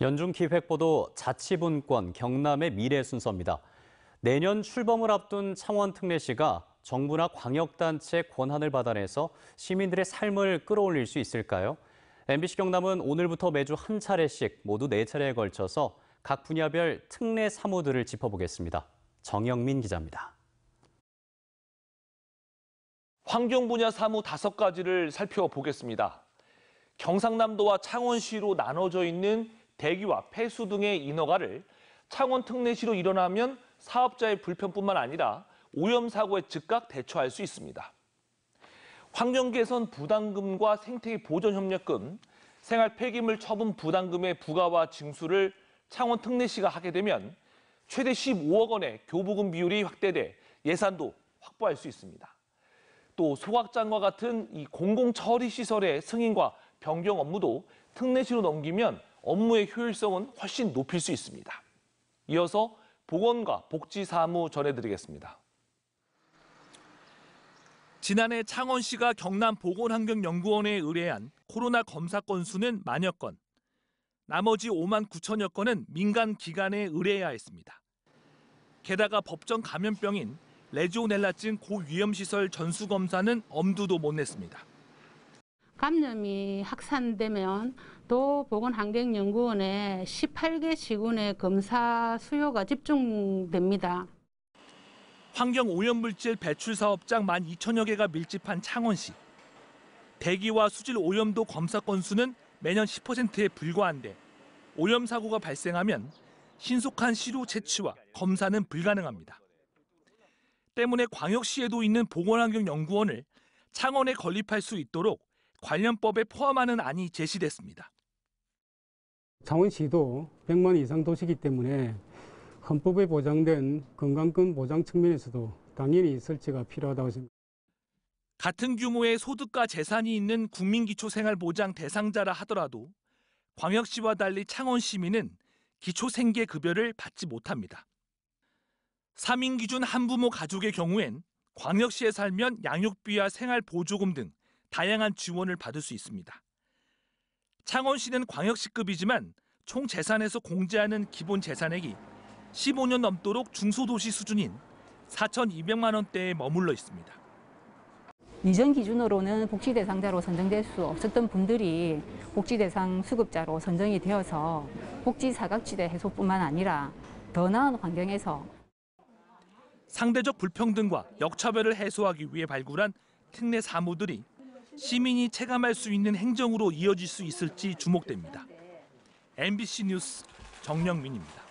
연중기획보도 자치분권 경남의 미래 순서입니다. 내년 출범을 앞둔 창원특례시가 정부나 광역단체 권한을 받아내서 시민들의 삶을 끌어올릴 수 있을까요? MBC 경남은 오늘부터 매주 한 차례씩 모두 네 차례에 걸쳐서 각 분야별 특례 사무들을 짚어보겠습니다. 정영민 기자입니다. 환경 분야 사무 다섯 가지를 살펴보겠습니다. 경상남도와 창원시로 나눠져 있는 대기와 폐수 등의 인허가를 창원 특례시로 일어나면 사업자의 불편뿐만 아니라 오염 사고에 즉각 대처할 수 있습니다. 환경개선 부담금과 생태계 보존협력금, 생활 폐기물 처분 부담금의 부과와 징수를 창원 특례시가 하게 되면 최대 15억 원의 교부금 비율이 확대돼 예산도 확보할 수 있습니다. 또 소각장과 같은 이 공공처리시설의 승인과 변경 업무도 특례시로 넘기면 업무의 효율성은 훨씬 높일 수 있습니다. 이어서 보건과 복지사무 전해드리겠습니다. 지난해 창원시가 경남 보건환경연구원에 의뢰한 코로나 검사 건수는 만여 건, 나머지 5만 9천여 건은 민간 기관에 의뢰해야 했습니다. 게다가 법정 감염병인 레조넬라증 고위험시설 전수검사는 엄두도 못 냈습니다. 감염이 확산되면 또보건환경연구원에 18개 시군의 검사 수요가 집중됩니다. 환경 오염물질 배출 사업장 1 2천여 개가 밀집한 창원시. 대기와 수질 오염도 검사 건수는 매년 10%에 불과한데 오염 사고가 발생하면 신속한 시료 채취와 검사는 불가능합니다. 때문에 광역시에도 있는 보건환경연구원을 창원에 건립할 수 있도록 관련법에 포함하는 안이 제시됐습니다. 창원시도 100만 이상 도시기 때문에 헌법에 보장된 건강권 보장 측면에서도 당연히 설치가 필요하다고 생각합니다. 같은 규모의 소득과 재산이 있는 국민기초생활보장 대상자라 하더라도 광역시와 달리 창원 시민은 기초생계급여를 받지 못합니다. 3인 기준 한부모 가족의 경우엔 광역시에 살면 양육비와 생활보조금 등 다양한 지원을 받을 수 있습니다. 창원시는 광역시급이지만 총 재산에서 공제하는 기본 재산액이 15년 넘도록 중소도시 수준인 4,200만 원대에 머물러 있습니다. 이전 기준으로는 복지 대상자로 선정될 수 없었던 분들이 복지 대상 수급자로 선정이 되어서 복지 사각지대 해소뿐만 아니라 더 나은 환경에서 상대적 불평등과 역차별을 해소하기 위해 발굴한 특례 사무들이 시민이 체감할 수 있는 행정으로 이어질 수 있을지 주목됩니다. MBC 뉴스 정영민입니다.